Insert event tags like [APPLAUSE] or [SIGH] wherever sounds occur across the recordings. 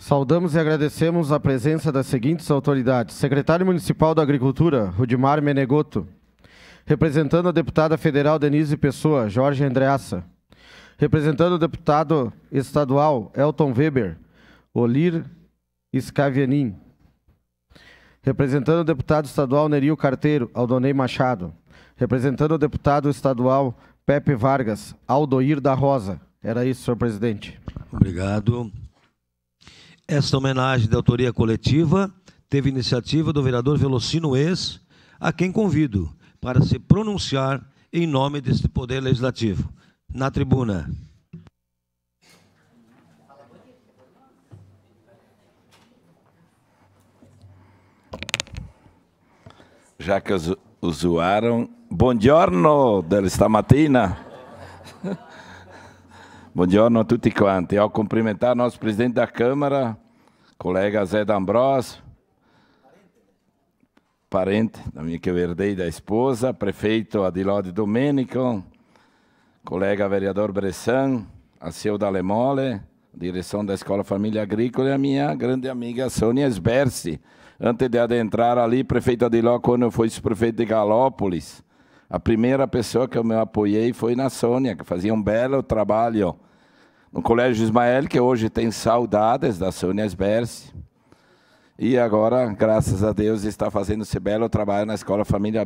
Saudamos e agradecemos a presença das seguintes autoridades: Secretário Municipal da Agricultura, Rudimar Menegoto, representando a deputada federal Denise Pessoa, Jorge Andreassa, representando o deputado estadual Elton Weber, Olir Scavianin, representando o deputado estadual Nerio Carteiro, Aldonei Machado, representando o deputado estadual Pepe Vargas, Aldoir da Rosa. Era isso, senhor presidente. Obrigado. Esta homenagem de autoria coletiva teve iniciativa do vereador Velocino Ex, a quem convido para se pronunciar em nome deste Poder Legislativo. Na tribuna. Já que usaram. Buongiorno, desta matina dia a tutti quanti. Ao cumprimentar nosso presidente da Câmara, colega Zé D'Ambros, parente da minha que eu herdei da esposa, prefeito Adilode Domenico, colega vereador Bressan, a seu Lemole direção da Escola Família Agrícola, e a minha grande amiga Sônia Esberce. Antes de adentrar ali, prefeito Adiló, quando eu fui prefeito de Galópolis, a primeira pessoa que eu me apoiei foi na Sônia, que fazia um belo trabalho no Colégio Ismael, que hoje tem saudades da Sônia Esberce. E agora, graças a Deus, está fazendo esse belo trabalho na Escola Família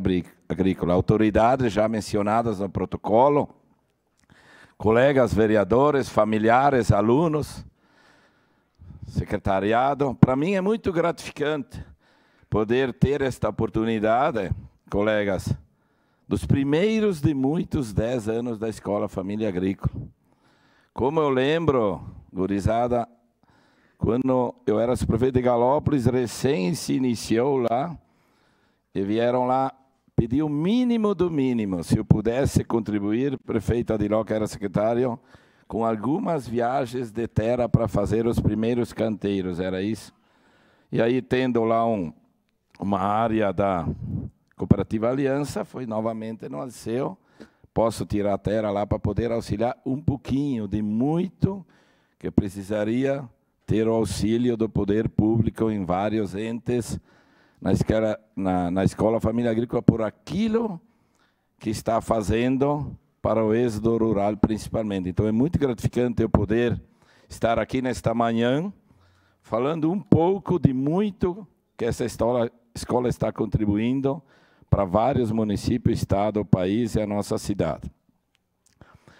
Agrícola. Autoridades já mencionadas no protocolo, colegas vereadores, familiares, alunos, secretariado. Para mim é muito gratificante poder ter esta oportunidade, colegas, dos primeiros de muitos dez anos da Escola Família Agrícola. Como eu lembro, gurizada, quando eu era prefeito de Galópolis, recém se iniciou lá, e vieram lá pedir o mínimo do mínimo, se eu pudesse contribuir, prefeito Adiló, que era secretário, com algumas viagens de terra para fazer os primeiros canteiros, era isso. E aí, tendo lá um, uma área da Cooperativa Aliança, foi novamente no Alceu, posso tirar a terra lá para poder auxiliar um pouquinho de muito que precisaria ter o auxílio do poder público em vários entes na escola, na, na escola Família Agrícola por aquilo que está fazendo para o êxodo rural, principalmente. Então, é muito gratificante eu poder estar aqui nesta manhã, falando um pouco de muito que essa escola, escola está contribuindo para vários municípios, estado, país e é a nossa cidade.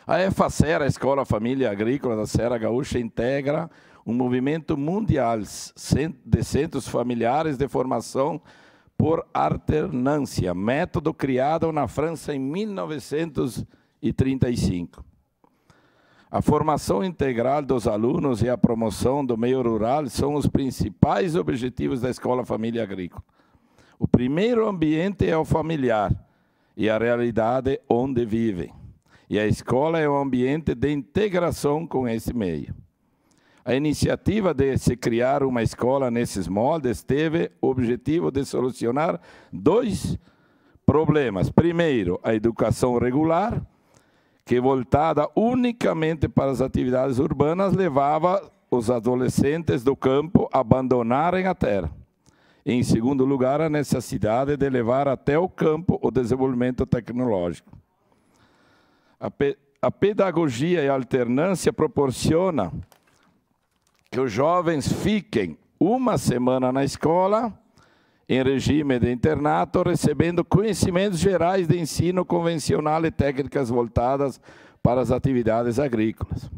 A EFACER, a Escola Família Agrícola da Serra Gaúcha, integra um movimento mundial de centros familiares de formação por alternância, método criado na França em 1935. A formação integral dos alunos e a promoção do meio rural são os principais objetivos da Escola Família Agrícola. O primeiro ambiente é o familiar e a realidade onde vivem. E a escola é um ambiente de integração com esse meio. A iniciativa de se criar uma escola nesses moldes teve o objetivo de solucionar dois problemas. Primeiro, a educação regular, que voltada unicamente para as atividades urbanas levava os adolescentes do campo a abandonarem a terra. Em segundo lugar, a necessidade de levar até o campo o desenvolvimento tecnológico. A, pe a pedagogia e a alternância proporciona que os jovens fiquem uma semana na escola, em regime de internato, recebendo conhecimentos gerais de ensino convencional e técnicas voltadas para as atividades agrícolas.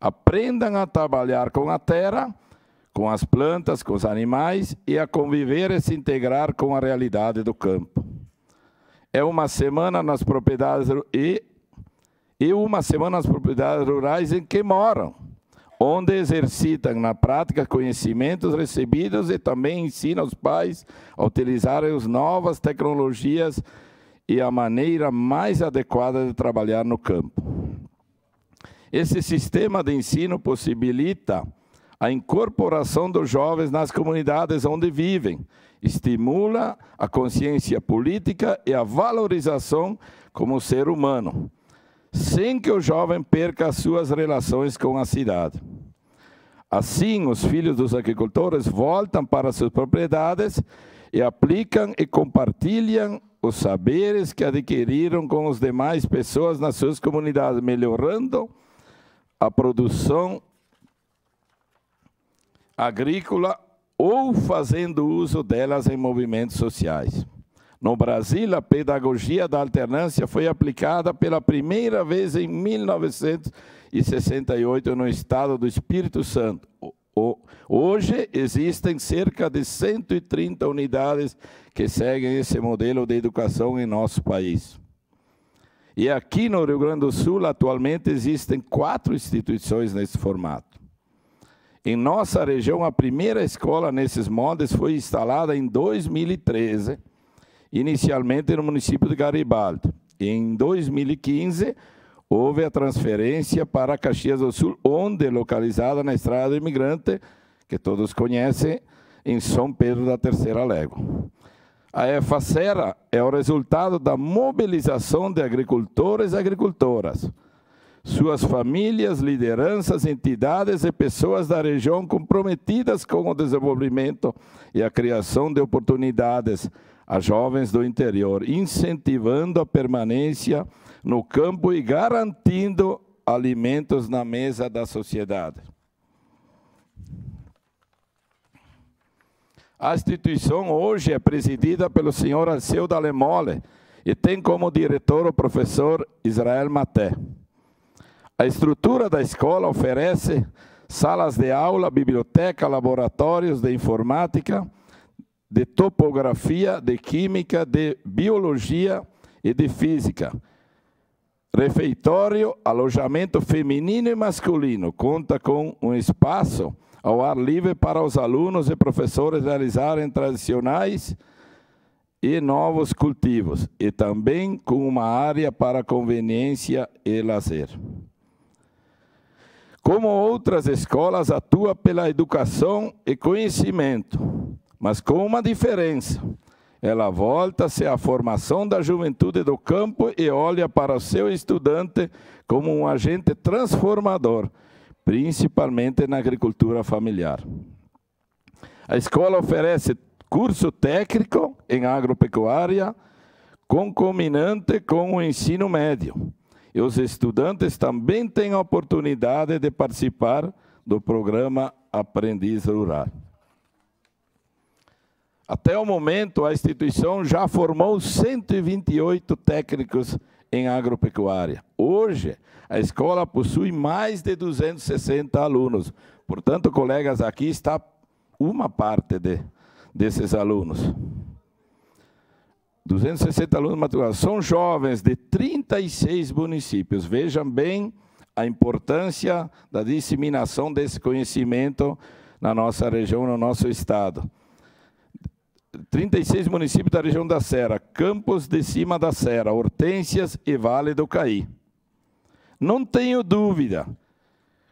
Aprendam a trabalhar com a terra com as plantas, com os animais e a conviver e se integrar com a realidade do campo. É uma semana nas propriedades e, e uma semana nas propriedades rurais em que moram, onde exercitam na prática conhecimentos recebidos e também ensina os pais a utilizarem as novas tecnologias e a maneira mais adequada de trabalhar no campo. Esse sistema de ensino possibilita a incorporação dos jovens nas comunidades onde vivem, estimula a consciência política e a valorização como ser humano, sem que o jovem perca as suas relações com a cidade. Assim, os filhos dos agricultores voltam para suas propriedades e aplicam e compartilham os saberes que adquiriram com as demais pessoas nas suas comunidades, melhorando a produção agrícola ou fazendo uso delas em movimentos sociais. No Brasil, a pedagogia da alternância foi aplicada pela primeira vez em 1968 no estado do Espírito Santo. Hoje existem cerca de 130 unidades que seguem esse modelo de educação em nosso país. E aqui no Rio Grande do Sul, atualmente, existem quatro instituições nesse formato. Em nossa região, a primeira escola nesses moldes foi instalada em 2013, inicialmente no município de Garibaldi. Em 2015, houve a transferência para Caxias do Sul, onde é localizada na Estrada do Imigrante, que todos conhecem, em São Pedro da Terceira Légua. A EFA é o resultado da mobilização de agricultores e agricultoras, suas famílias, lideranças, entidades e pessoas da região comprometidas com o desenvolvimento e a criação de oportunidades a jovens do interior, incentivando a permanência no campo e garantindo alimentos na mesa da sociedade. A instituição hoje é presidida pelo senhor Arceu Dalemole e tem como diretor o professor Israel Maté. A estrutura da escola oferece salas de aula, biblioteca, laboratórios de informática, de topografia, de química, de biologia e de física. Refeitório, alojamento feminino e masculino. Conta com um espaço ao ar livre para os alunos e professores realizarem tradicionais e novos cultivos, e também com uma área para conveniência e lazer. Como outras escolas, atua pela educação e conhecimento, mas com uma diferença. Ela volta-se à formação da juventude do campo e olha para o seu estudante como um agente transformador, principalmente na agricultura familiar. A escola oferece curso técnico em agropecuária, concominante com o ensino médio e os estudantes também têm a oportunidade de participar do programa Aprendiz Rural. Até o momento, a instituição já formou 128 técnicos em agropecuária. Hoje, a escola possui mais de 260 alunos. Portanto, colegas, aqui está uma parte de, desses alunos. 260 alunos matriculados. São jovens de 36 municípios. Vejam bem a importância da disseminação desse conhecimento na nossa região, no nosso estado. 36 municípios da região da Serra, Campos de Cima da Serra, Hortências e Vale do Caí. Não tenho dúvida,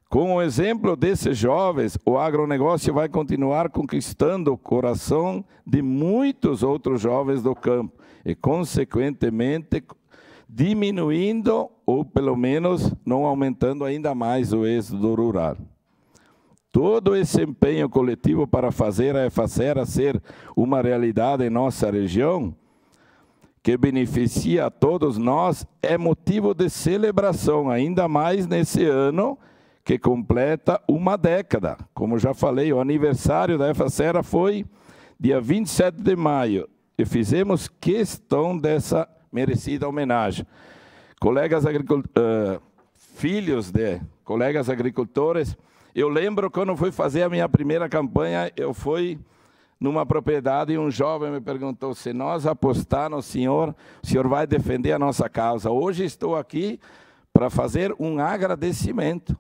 com o exemplo desses jovens, o agronegócio vai continuar conquistando o coração de muitos outros jovens do campo e, consequentemente, diminuindo ou pelo menos não aumentando ainda mais o êxodo rural. Todo esse empenho coletivo para fazer a EFACERA ser uma realidade em nossa região, que beneficia a todos nós, é motivo de celebração, ainda mais nesse ano que completa uma década. Como já falei, o aniversário da EFACERA foi dia 27 de maio fizemos questão dessa merecida homenagem. Colegas uh, filhos de colegas agricultores, eu lembro quando fui fazer a minha primeira campanha, eu fui numa propriedade e um jovem me perguntou: se nós apostar no senhor, o senhor vai defender a nossa causa. Hoje estou aqui para fazer um agradecimento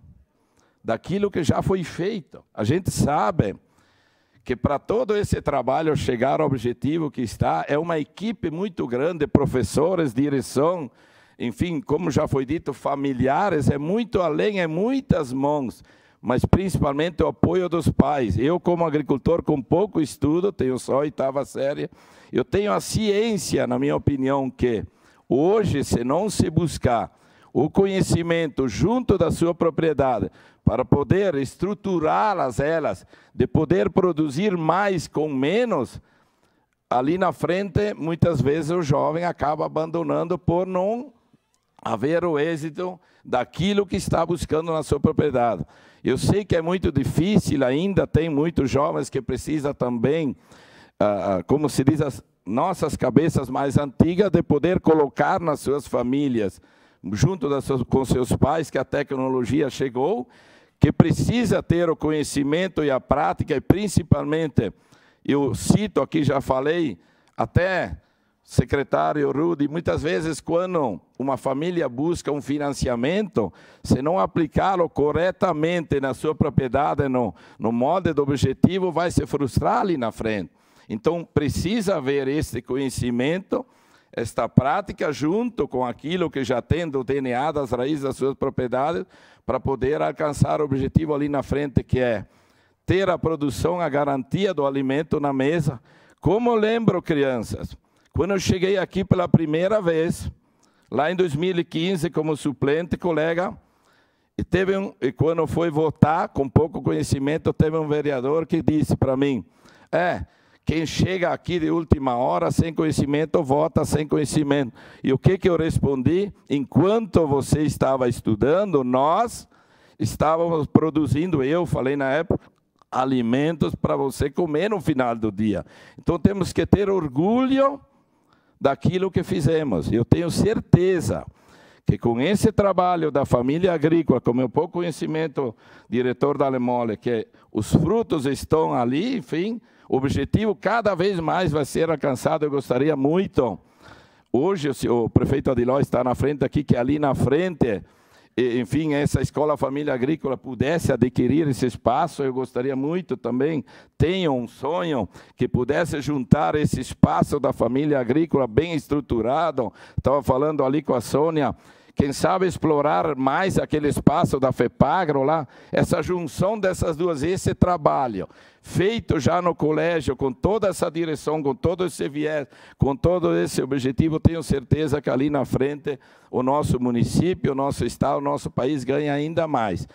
daquilo que já foi feito. A gente sabe que para todo esse trabalho chegar ao objetivo que está, é uma equipe muito grande, professores, direção, enfim, como já foi dito, familiares, é muito além, é muitas mãos, mas principalmente o apoio dos pais. Eu, como agricultor com pouco estudo, tenho só oitava série, eu tenho a ciência, na minha opinião, que hoje, se não se buscar o conhecimento junto da sua propriedade, para poder estruturá-las elas, de poder produzir mais com menos, ali na frente, muitas vezes o jovem acaba abandonando por não haver o êxito daquilo que está buscando na sua propriedade. Eu sei que é muito difícil ainda, tem muitos jovens que precisam também, ah, ah, como se diz, as nossas cabeças mais antigas, de poder colocar nas suas famílias junto das, com seus pais, que a tecnologia chegou, que precisa ter o conhecimento e a prática, e principalmente, eu cito aqui, já falei, até secretário Rudi muitas vezes quando uma família busca um financiamento, se não aplicá-lo corretamente na sua propriedade, no, no modo do objetivo, vai se frustrar ali na frente. Então, precisa haver esse conhecimento, esta prática, junto com aquilo que já tem do DNA, das raízes das suas propriedades, para poder alcançar o objetivo ali na frente, que é ter a produção, a garantia do alimento na mesa. Como eu lembro, crianças, quando eu cheguei aqui pela primeira vez, lá em 2015, como suplente, colega, e, teve um, e quando foi votar, com pouco conhecimento, teve um vereador que disse para mim: É, quem chega aqui de última hora sem conhecimento, vota sem conhecimento. E o que, que eu respondi? Enquanto você estava estudando, nós estávamos produzindo, eu falei na época, alimentos para você comer no final do dia. Então temos que ter orgulho daquilo que fizemos. Eu tenho certeza que com esse trabalho da família agrícola, com meu pouco conhecimento, diretor da Alemole, que os frutos estão ali, enfim, o objetivo cada vez mais vai ser alcançado, eu gostaria muito. Hoje o prefeito Adiló está na frente aqui, que é ali na frente enfim, essa escola família agrícola pudesse adquirir esse espaço, eu gostaria muito também, tenham um sonho que pudesse juntar esse espaço da família agrícola bem estruturado. Estava falando ali com a Sônia, quem sabe explorar mais aquele espaço da FEPAGRO lá, essa junção dessas duas, esse trabalho feito já no colégio, com toda essa direção, com todo esse viés, com todo esse objetivo, tenho certeza que ali na frente o nosso município, o nosso estado, o nosso país ganha ainda mais.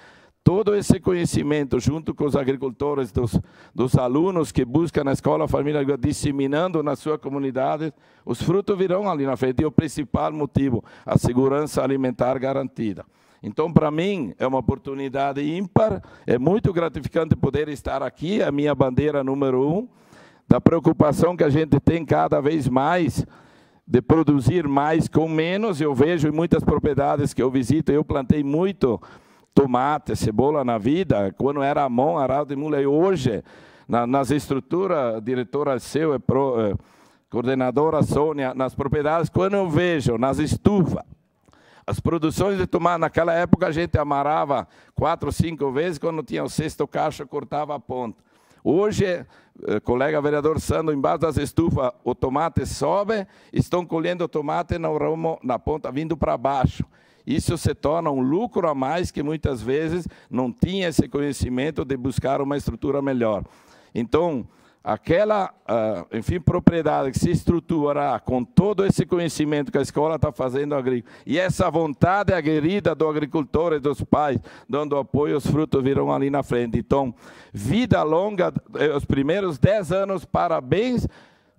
Todo esse conhecimento, junto com os agricultores, dos, dos alunos que buscam na escola a família, disseminando na sua comunidade, os frutos virão ali na frente. E o principal motivo, a segurança alimentar garantida. Então, para mim, é uma oportunidade ímpar, é muito gratificante poder estar aqui, a minha bandeira número um, da preocupação que a gente tem cada vez mais de produzir mais com menos. Eu vejo em muitas propriedades que eu visito, eu plantei muito tomate, cebola na vida, quando era a mão, arado e mule, E hoje, na, nas estruturas, diretora é seu é pro, eh, coordenadora Sônia, nas propriedades, quando eu vejo nas estufas, as produções de tomate, naquela época a gente amarava quatro, cinco vezes, quando tinha o sexto caixa cortava a ponta. Hoje, eh, colega vereador Sando, embaixo das estufas, o tomate sobe, estão colhendo o tomate no ramo, na ponta, vindo para baixo. Isso se torna um lucro a mais que muitas vezes não tinha esse conhecimento de buscar uma estrutura melhor. Então, aquela, ah, enfim, propriedade que se estruturará com todo esse conhecimento que a escola está fazendo agrícola, e essa vontade aguerrida do agricultor e dos pais, dando apoio, os frutos virão ali na frente. Então, vida longa, eh, os primeiros 10 anos, parabéns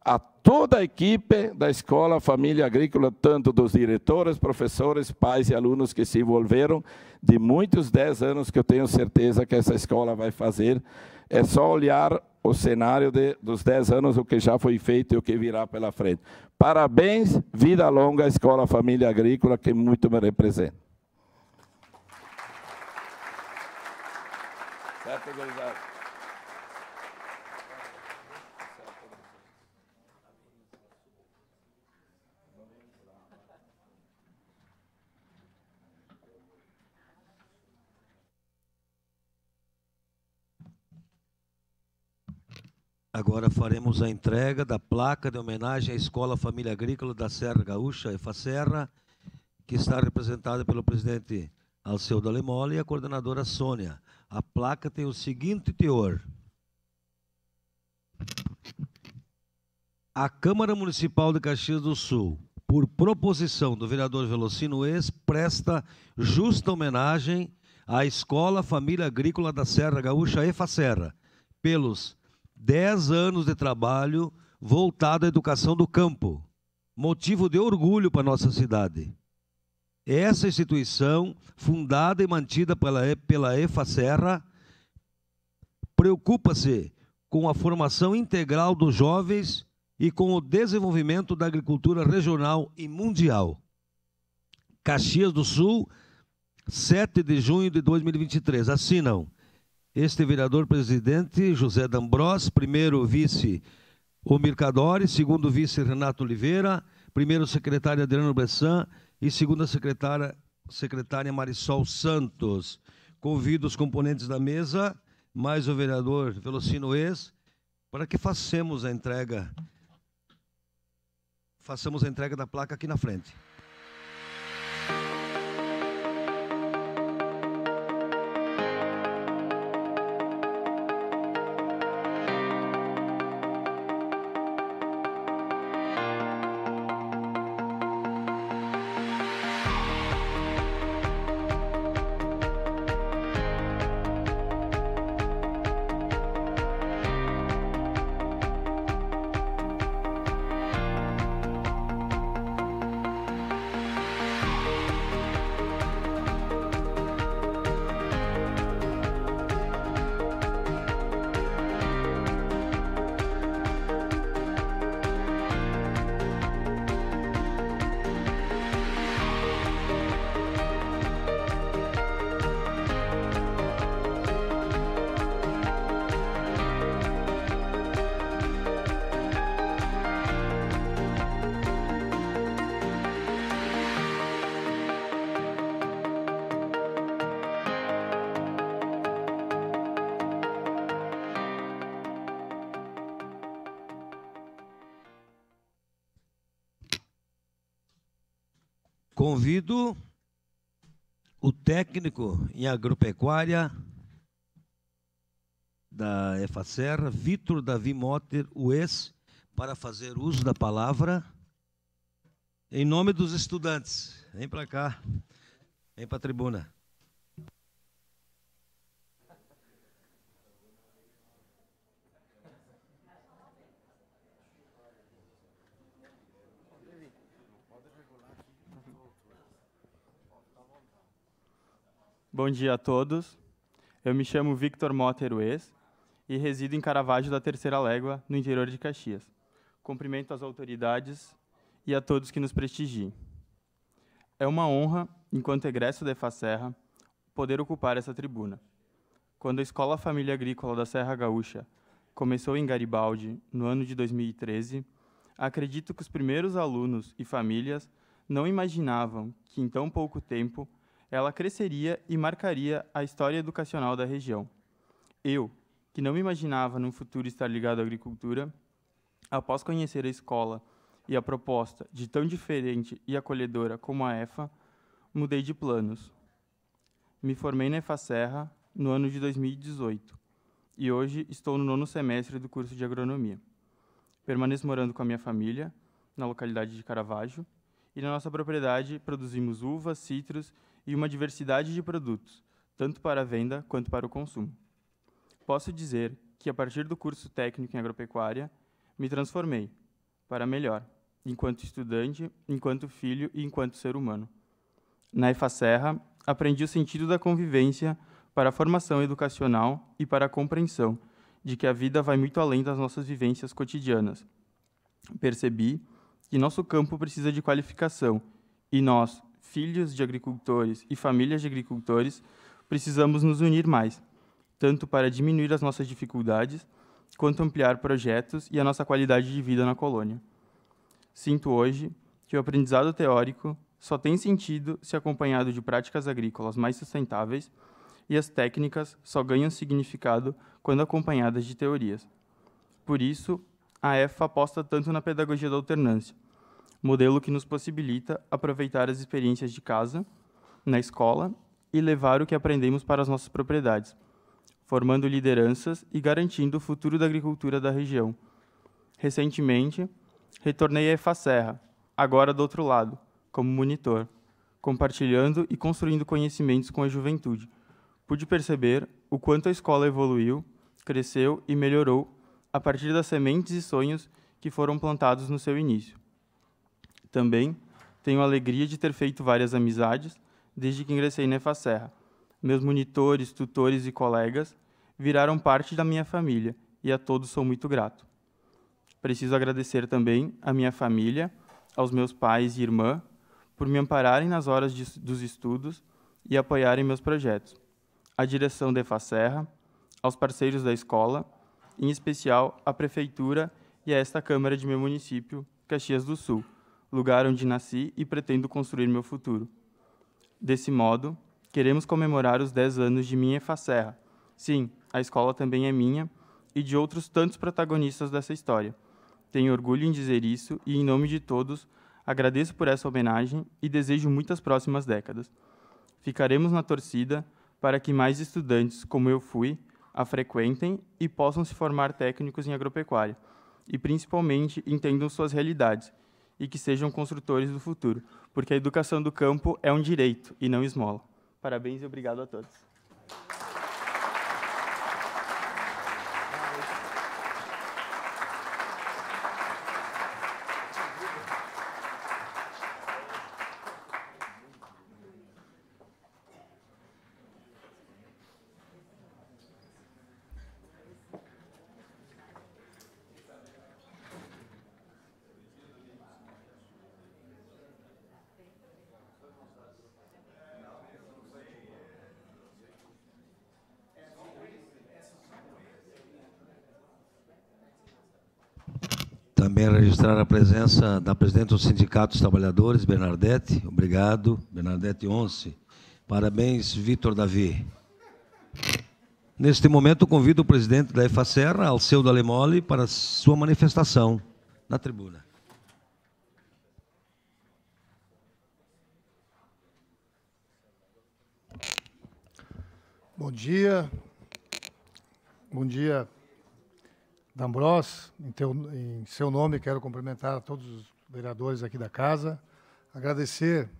a toda a equipe da Escola Família Agrícola, tanto dos diretores, professores, pais e alunos que se envolveram, de muitos 10 anos que eu tenho certeza que essa escola vai fazer. É só olhar o cenário de, dos 10 anos, o que já foi feito e o que virá pela frente. Parabéns, vida longa à Escola Família Agrícola, que muito me representa. Certo, Agora faremos a entrega da placa de homenagem à Escola Família Agrícola da Serra Gaúcha, Efa Serra, que está representada pelo presidente Alceu Dalemola e a coordenadora Sônia. A placa tem o seguinte teor. A Câmara Municipal de Caxias do Sul, por proposição do vereador Velocino Ex, presta justa homenagem à Escola Família Agrícola da Serra Gaúcha, Efa Serra, pelos 10 anos de trabalho voltado à educação do campo, motivo de orgulho para nossa cidade. Essa instituição, fundada e mantida pela, pela EFA Serra, preocupa-se com a formação integral dos jovens e com o desenvolvimento da agricultura regional e mundial. Caxias do Sul, 7 de junho de 2023. Assinam este vereador-presidente José D'Ambrós, primeiro vice Omir Cadore, segundo vice Renato Oliveira, primeiro secretário Adriano Bressan e segunda secretária, secretária Marisol Santos. Convido os componentes da mesa, mais o vereador Velocino Ex, para que façamos a entrega façamos a entrega da placa aqui na frente. Convido o técnico em agropecuária da EFACER, Vitor Davi Motter, o ex, para fazer uso da palavra em nome dos estudantes. Vem para cá, vem para a tribuna. Bom dia a todos. Eu me chamo Victor Mota Heruês e resido em Caravaggio da Terceira Légua, no interior de Caxias. Cumprimento as autoridades e a todos que nos prestigiem. É uma honra, enquanto egresso da EFA-Serra, poder ocupar essa tribuna. Quando a Escola Família Agrícola da Serra Gaúcha começou em Garibaldi, no ano de 2013, acredito que os primeiros alunos e famílias não imaginavam que, em tão pouco tempo, ela cresceria e marcaria a história educacional da região. Eu, que não me imaginava no futuro estar ligado à agricultura, após conhecer a escola e a proposta de tão diferente e acolhedora como a EFA, mudei de planos. Me formei na EFA Serra no ano de 2018 e hoje estou no nono semestre do curso de agronomia. Permaneço morando com a minha família na localidade de Caravaggio e na nossa propriedade produzimos uvas, citros e uma diversidade de produtos, tanto para a venda quanto para o consumo. Posso dizer que, a partir do curso técnico em agropecuária, me transformei para melhor, enquanto estudante, enquanto filho e enquanto ser humano. Na EFA Serra, aprendi o sentido da convivência para a formação educacional e para a compreensão de que a vida vai muito além das nossas vivências cotidianas. Percebi que nosso campo precisa de qualificação e nós, filhos de agricultores e famílias de agricultores, precisamos nos unir mais, tanto para diminuir as nossas dificuldades, quanto ampliar projetos e a nossa qualidade de vida na colônia. Sinto hoje que o aprendizado teórico só tem sentido se acompanhado de práticas agrícolas mais sustentáveis e as técnicas só ganham significado quando acompanhadas de teorias. Por isso, a EFA aposta tanto na pedagogia da alternância, modelo que nos possibilita aproveitar as experiências de casa, na escola e levar o que aprendemos para as nossas propriedades, formando lideranças e garantindo o futuro da agricultura da região. Recentemente, retornei à EFA-Serra, agora do outro lado, como monitor, compartilhando e construindo conhecimentos com a juventude. Pude perceber o quanto a escola evoluiu, cresceu e melhorou a partir das sementes e sonhos que foram plantados no seu início. Também tenho a alegria de ter feito várias amizades desde que ingressei na Serra. Meus monitores, tutores e colegas viraram parte da minha família e a todos sou muito grato. Preciso agradecer também à minha família, aos meus pais e irmã, por me ampararem nas horas de, dos estudos e apoiarem meus projetos. À direção da Serra, aos parceiros da escola, em especial à prefeitura e a esta Câmara de meu município, Caxias do Sul, lugar onde nasci e pretendo construir meu futuro. Desse modo, queremos comemorar os 10 anos de minha Serra. Sim, a escola também é minha e de outros tantos protagonistas dessa história. Tenho orgulho em dizer isso e, em nome de todos, agradeço por essa homenagem e desejo muitas próximas décadas. Ficaremos na torcida para que mais estudantes, como eu fui, a frequentem e possam se formar técnicos em agropecuária, e principalmente entendam suas realidades e que sejam construtores do futuro, porque a educação do campo é um direito e não esmola. Parabéns e obrigado a todos. também registrar a presença da presidente do Sindicato dos Trabalhadores, Bernadette. Obrigado, Bernadette Once. Parabéns, Vitor Davi. Neste momento, convido o presidente da EFACERRA, Alceu Dalemoli, para sua manifestação na tribuna. Bom dia. Bom dia, Dambros, em, em seu nome, quero cumprimentar a todos os vereadores aqui da casa, agradecer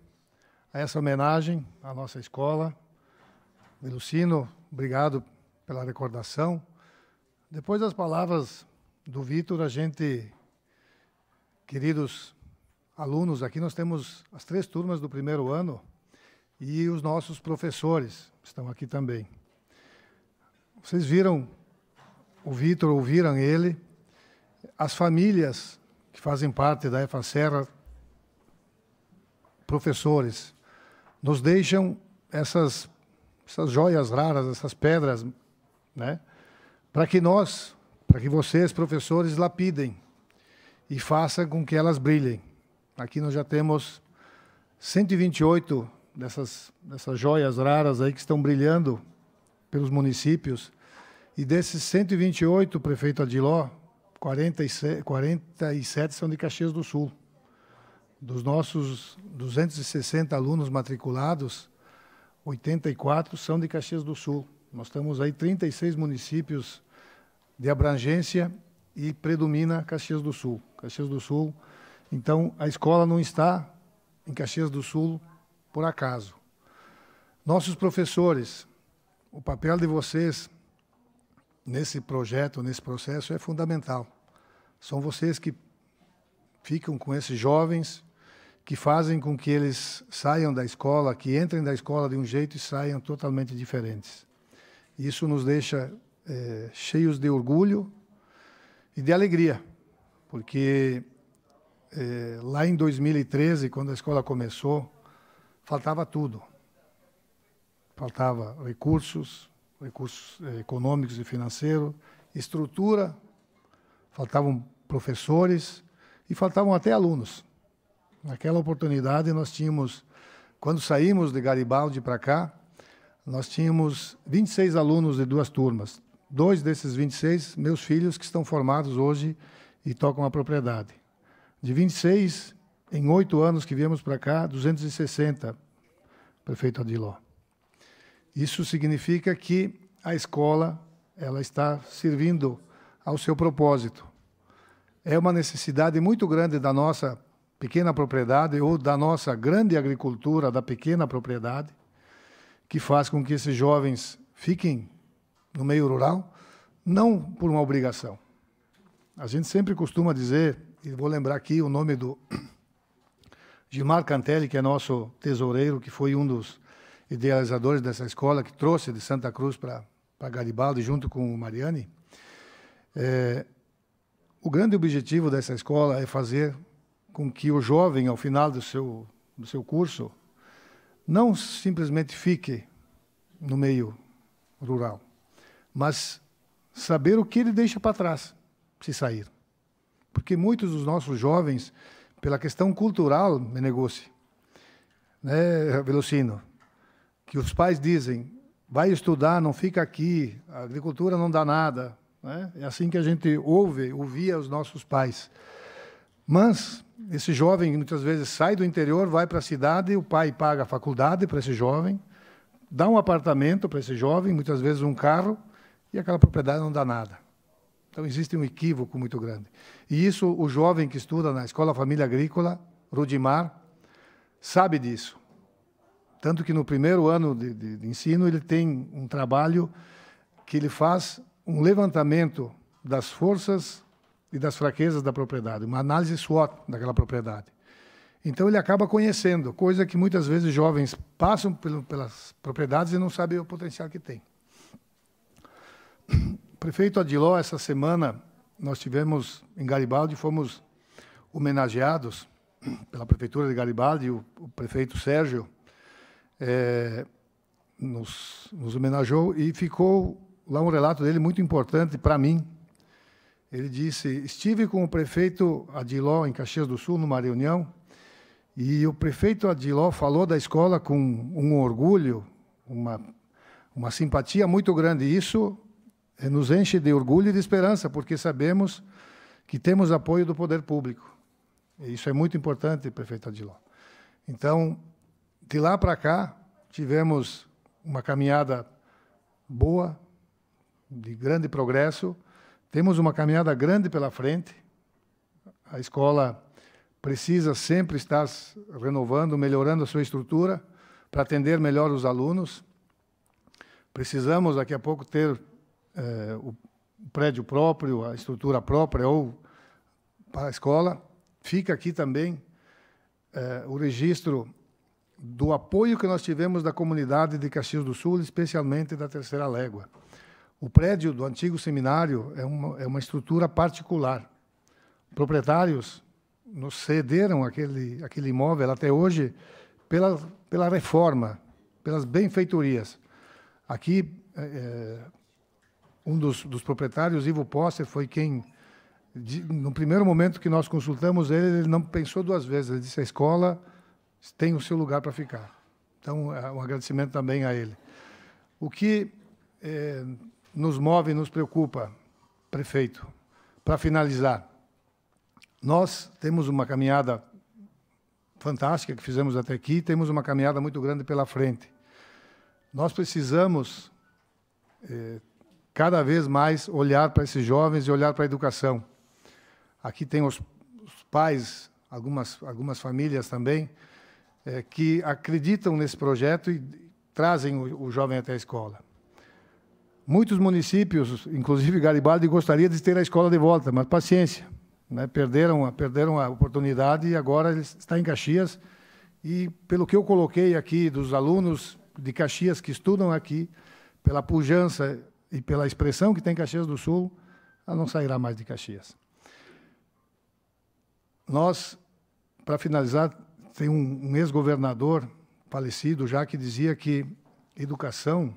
a essa homenagem à nossa escola. Melucino, obrigado pela recordação. Depois das palavras do Vitor, a gente, queridos alunos, aqui nós temos as três turmas do primeiro ano e os nossos professores estão aqui também. Vocês viram o Vitor ouviram ele, as famílias que fazem parte da EFA Serra, professores, nos deixam essas, essas joias raras, essas pedras, né? para que nós, para que vocês, professores, lapidem e façam com que elas brilhem. Aqui nós já temos 128 dessas, dessas joias raras aí que estão brilhando pelos municípios e desses 128, prefeito Adiló, 47, 47 são de Caxias do Sul. Dos nossos 260 alunos matriculados, 84 são de Caxias do Sul. Nós temos aí 36 municípios de abrangência e predomina Caxias do Sul. Caxias do Sul. Então, a escola não está em Caxias do Sul por acaso. Nossos professores, o papel de vocês nesse projeto, nesse processo, é fundamental. São vocês que ficam com esses jovens, que fazem com que eles saiam da escola, que entrem da escola de um jeito e saiam totalmente diferentes. Isso nos deixa é, cheios de orgulho e de alegria, porque é, lá em 2013, quando a escola começou, faltava tudo. Faltava recursos, recursos eh, econômicos e financeiros, estrutura, faltavam professores e faltavam até alunos. Naquela oportunidade, nós tínhamos, quando saímos de Garibaldi para cá, nós tínhamos 26 alunos de duas turmas. Dois desses 26, meus filhos, que estão formados hoje e tocam a propriedade. De 26, em oito anos que viemos para cá, 260, prefeito Adiló. Isso significa que a escola ela está servindo ao seu propósito. É uma necessidade muito grande da nossa pequena propriedade ou da nossa grande agricultura, da pequena propriedade, que faz com que esses jovens fiquem no meio rural, não por uma obrigação. A gente sempre costuma dizer, e vou lembrar aqui o nome do [COUGHS] Gilmar Cantelli, que é nosso tesoureiro, que foi um dos idealizadores dessa escola que trouxe de Santa Cruz para Garibaldi, junto com o Mariani, é, o grande objetivo dessa escola é fazer com que o jovem, ao final do seu, do seu curso, não simplesmente fique no meio rural, mas saber o que ele deixa para trás, se sair. Porque muitos dos nossos jovens, pela questão cultural, negocie né, Velocino, que os pais dizem, vai estudar, não fica aqui, a agricultura não dá nada. Né? É assim que a gente ouve, ouvia os nossos pais. Mas esse jovem muitas vezes sai do interior, vai para a cidade, o pai paga a faculdade para esse jovem, dá um apartamento para esse jovem, muitas vezes um carro, e aquela propriedade não dá nada. Então existe um equívoco muito grande. E isso o jovem que estuda na Escola Família Agrícola, Rudimar, sabe disso. Tanto que no primeiro ano de, de, de ensino ele tem um trabalho que ele faz um levantamento das forças e das fraquezas da propriedade, uma análise SWOT daquela propriedade. Então ele acaba conhecendo, coisa que muitas vezes jovens passam pelas propriedades e não sabem o potencial que tem. [COUGHS] Prefeito Adiló, essa semana nós tivemos em Garibaldi, fomos homenageados pela prefeitura de Garibaldi, o, o prefeito Sérgio, é, nos, nos homenageou e ficou lá um relato dele muito importante para mim. Ele disse: Estive com o prefeito Adiló em Caxias do Sul numa reunião e o prefeito Adiló falou da escola com um orgulho, uma, uma simpatia muito grande. Isso é, nos enche de orgulho e de esperança, porque sabemos que temos apoio do poder público. E isso é muito importante, prefeito Adiló. Então, de lá para cá, tivemos uma caminhada boa, de grande progresso. Temos uma caminhada grande pela frente. A escola precisa sempre estar renovando, melhorando a sua estrutura para atender melhor os alunos. Precisamos daqui a pouco ter eh, o prédio próprio, a estrutura própria ou para a escola. Fica aqui também eh, o registro do apoio que nós tivemos da comunidade de Caxias do Sul, especialmente da Terceira Légua. O prédio do antigo seminário é uma, é uma estrutura particular. Proprietários nos cederam aquele, aquele imóvel até hoje pela, pela reforma, pelas benfeitorias. Aqui, é, é um dos, dos, proprietários, Ivo Posse, foi quem, de, no primeiro momento que nós consultamos ele, ele não pensou duas vezes. Ele disse: a escola tem o seu lugar para ficar. Então, é, um agradecimento também a ele. O que é, nos move e nos preocupa, prefeito, para finalizar, nós temos uma caminhada fantástica que fizemos até aqui, temos uma caminhada muito grande pela frente. Nós precisamos é, cada vez mais olhar para esses jovens e olhar para a educação. Aqui tem os, os pais, algumas, algumas famílias também, é, que acreditam nesse projeto e trazem o, o jovem até a escola. Muitos municípios, inclusive Garibaldi, gostaria de ter a escola de volta, mas paciência. Né? Perderam, perderam a oportunidade e agora está em Caxias. E pelo que eu coloquei aqui dos alunos de Caxias que estudam aqui, pela pujança e pela expressão que tem Caxias do Sul, ela não sairá mais de Caxias. Nós, para finalizar, tem um, um ex-governador falecido já que dizia que educação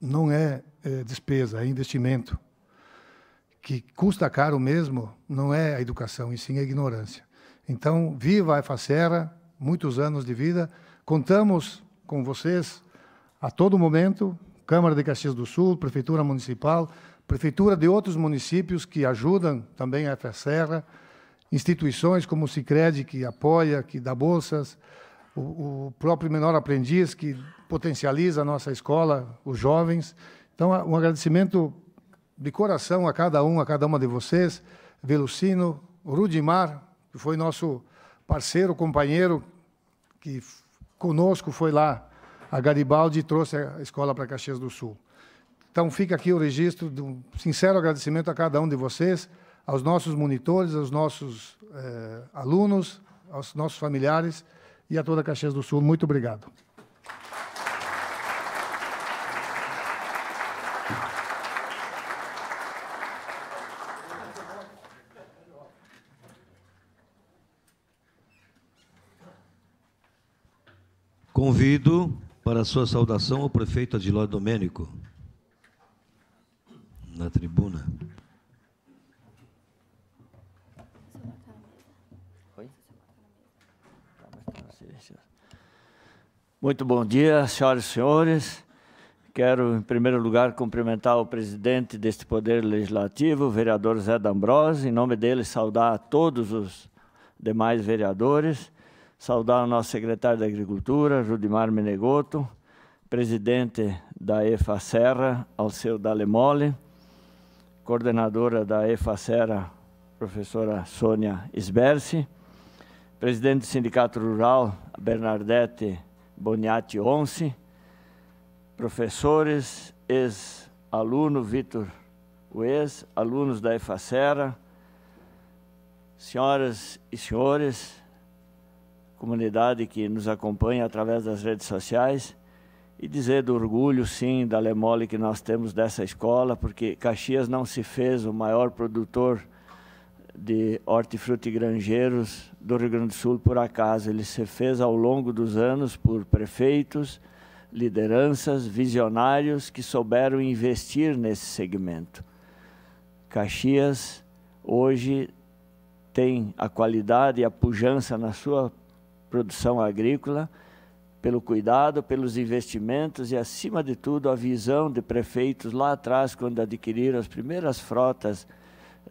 não é, é despesa, é investimento. Que custa caro mesmo não é a educação, e sim a ignorância. Então, viva a Facera, muitos anos de vida. Contamos com vocês a todo momento, Câmara de Caxias do Sul, Prefeitura Municipal, Prefeitura de outros municípios que ajudam também a Facera. Serra instituições como o Cicred, que apoia, que dá bolsas, o, o próprio Menor Aprendiz, que potencializa a nossa escola, os jovens. Então, um agradecimento de coração a cada um, a cada uma de vocês, Velucino, Rudimar, que foi nosso parceiro, companheiro, que conosco foi lá a Garibaldi e trouxe a escola para Caxias do Sul. Então, fica aqui o registro de um sincero agradecimento a cada um de vocês, aos nossos monitores, aos nossos eh, alunos, aos nossos familiares e a toda a Caxias do Sul. Muito obrigado. Convido para sua saudação o prefeito Adiló Domênico, na tribuna. Muito bom dia, senhoras e senhores. Quero, em primeiro lugar, cumprimentar o presidente deste Poder Legislativo, o vereador Zé D'Ambrose. Em nome dele, saudar a todos os demais vereadores. Saudar o nosso secretário da Agricultura, Judimar Menegoto, presidente da EFA Serra, Alceu Dalemole, coordenadora da EFA Serra, professora Sônia Sberci, presidente do Sindicato Rural, Bernardete Boniati Once, professores, ex-aluno Vitor Uez, alunos da EFACERA, senhoras e senhores, comunidade que nos acompanha através das redes sociais, e dizer do orgulho, sim, da Lemole que nós temos dessa escola, porque Caxias não se fez o maior produtor de hortifruti granjeiros do Rio Grande do Sul, por acaso. Ele se fez ao longo dos anos por prefeitos, lideranças, visionários que souberam investir nesse segmento. Caxias hoje tem a qualidade e a pujança na sua produção agrícola, pelo cuidado, pelos investimentos e, acima de tudo, a visão de prefeitos lá atrás, quando adquiriram as primeiras frotas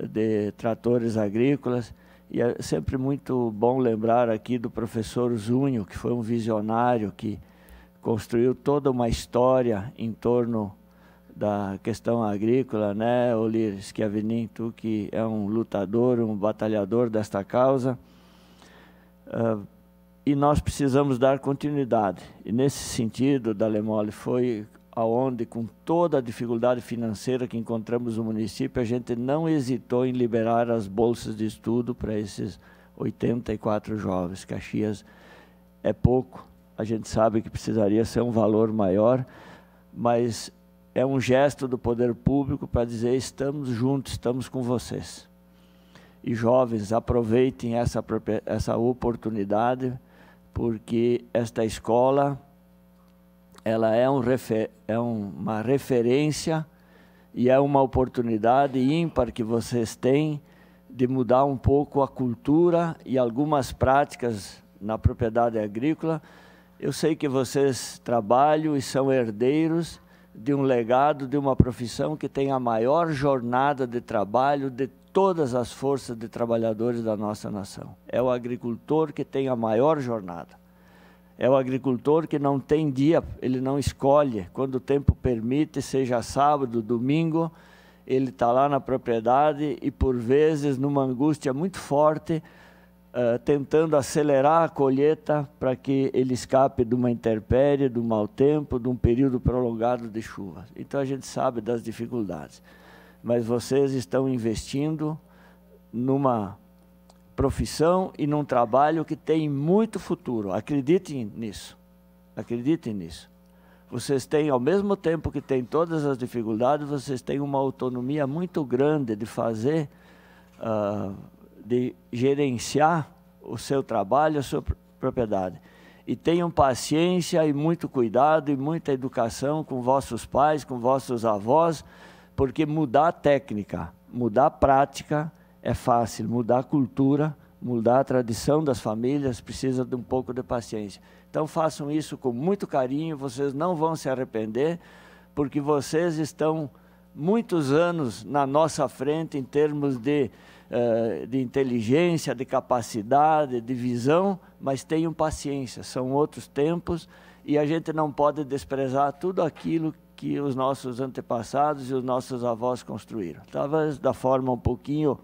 de tratores agrícolas. E é sempre muito bom lembrar aqui do professor Zunho, que foi um visionário que construiu toda uma história em torno da questão agrícola, né, Olires Chiavenin, é tu que é um lutador, um batalhador desta causa. Uh, e nós precisamos dar continuidade. E nesse sentido, Dalemoli, foi aonde com toda a dificuldade financeira que encontramos no município, a gente não hesitou em liberar as bolsas de estudo para esses 84 jovens. Caxias é pouco, a gente sabe que precisaria ser um valor maior, mas é um gesto do poder público para dizer estamos juntos, estamos com vocês. E jovens, aproveitem essa, essa oportunidade, porque esta escola ela é, um refer, é uma referência e é uma oportunidade ímpar que vocês têm de mudar um pouco a cultura e algumas práticas na propriedade agrícola. Eu sei que vocês trabalham e são herdeiros de um legado, de uma profissão que tem a maior jornada de trabalho de todas as forças de trabalhadores da nossa nação. É o agricultor que tem a maior jornada é o agricultor que não tem dia, ele não escolhe. Quando o tempo permite, seja sábado, domingo, ele está lá na propriedade e, por vezes, numa angústia muito forte, uh, tentando acelerar a colheita para que ele escape de uma intempérie, de um mau tempo, de um período prolongado de chuva. Então, a gente sabe das dificuldades. Mas vocês estão investindo numa profissão e num trabalho que tem muito futuro. Acreditem nisso. Acreditem nisso. Vocês têm, ao mesmo tempo que têm todas as dificuldades, vocês têm uma autonomia muito grande de fazer, uh, de gerenciar o seu trabalho, a sua propriedade. E tenham paciência e muito cuidado e muita educação com vossos pais, com vossos avós, porque mudar a técnica, mudar a prática, é fácil, mudar a cultura, mudar a tradição das famílias precisa de um pouco de paciência. Então façam isso com muito carinho, vocês não vão se arrepender, porque vocês estão muitos anos na nossa frente em termos de, uh, de inteligência, de capacidade, de visão, mas tenham paciência, são outros tempos e a gente não pode desprezar tudo aquilo que os nossos antepassados e os nossos avós construíram. Talvez da forma um pouquinho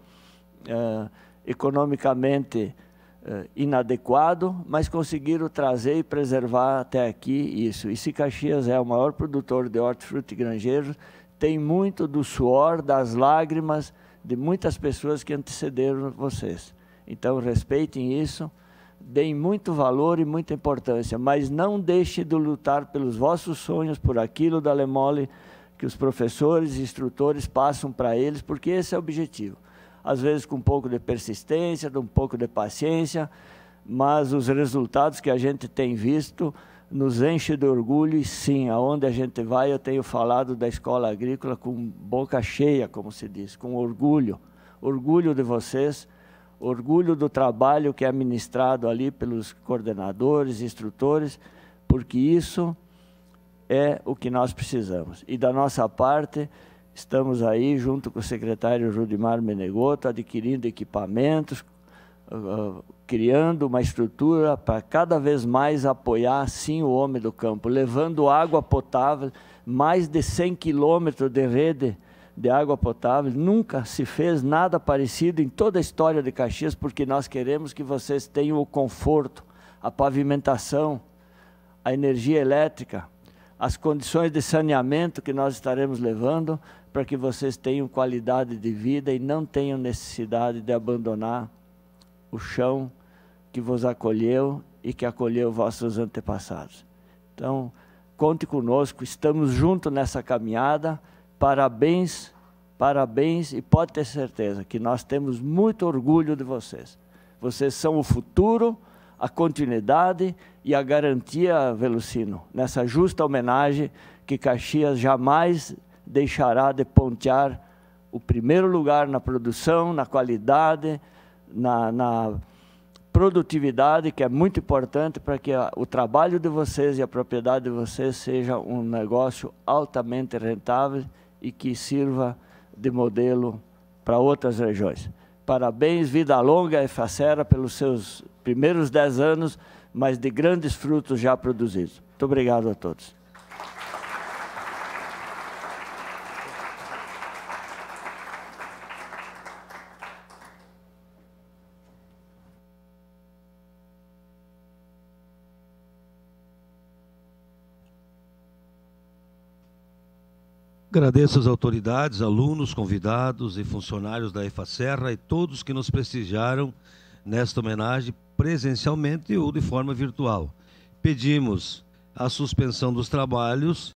é, economicamente é, inadequado, mas conseguiram trazer e preservar até aqui isso. E se Caxias é o maior produtor de hortifruti granjeiros, tem muito do suor, das lágrimas de muitas pessoas que antecederam vocês. Então, respeitem isso, deem muito valor e muita importância, mas não deixem de lutar pelos vossos sonhos, por aquilo da Lemole que os professores e instrutores passam para eles, porque esse é o objetivo às vezes com um pouco de persistência, de um pouco de paciência, mas os resultados que a gente tem visto nos enche de orgulho e sim, aonde a gente vai, eu tenho falado da escola agrícola com boca cheia, como se diz, com orgulho, orgulho de vocês, orgulho do trabalho que é ministrado ali pelos coordenadores, instrutores, porque isso é o que nós precisamos. E da nossa parte, Estamos aí, junto com o secretário Judimar Menegoto, adquirindo equipamentos, ah, ah, criando uma estrutura para cada vez mais apoiar, sim, o homem do campo, levando água potável, mais de 100 quilômetros de rede de água potável. Nunca se fez nada parecido em toda a história de Caxias, porque nós queremos que vocês tenham o conforto, a pavimentação, a energia elétrica, as condições de saneamento que nós estaremos levando para que vocês tenham qualidade de vida e não tenham necessidade de abandonar o chão que vos acolheu e que acolheu vossos antepassados. Então, conte conosco, estamos juntos nessa caminhada. Parabéns, parabéns e pode ter certeza que nós temos muito orgulho de vocês. Vocês são o futuro, a continuidade e a garantia, Velucino, nessa justa homenagem que Caxias jamais deixará de pontear o primeiro lugar na produção, na qualidade, na, na produtividade, que é muito importante para que a, o trabalho de vocês e a propriedade de vocês seja um negócio altamente rentável e que sirva de modelo para outras regiões. Parabéns, vida longa e facera pelos seus primeiros dez anos, mas de grandes frutos já produzidos. Muito obrigado a todos. Agradeço às autoridades, alunos, convidados e funcionários da EFA Serra e todos que nos prestigiaram nesta homenagem presencialmente ou de forma virtual. Pedimos a suspensão dos trabalhos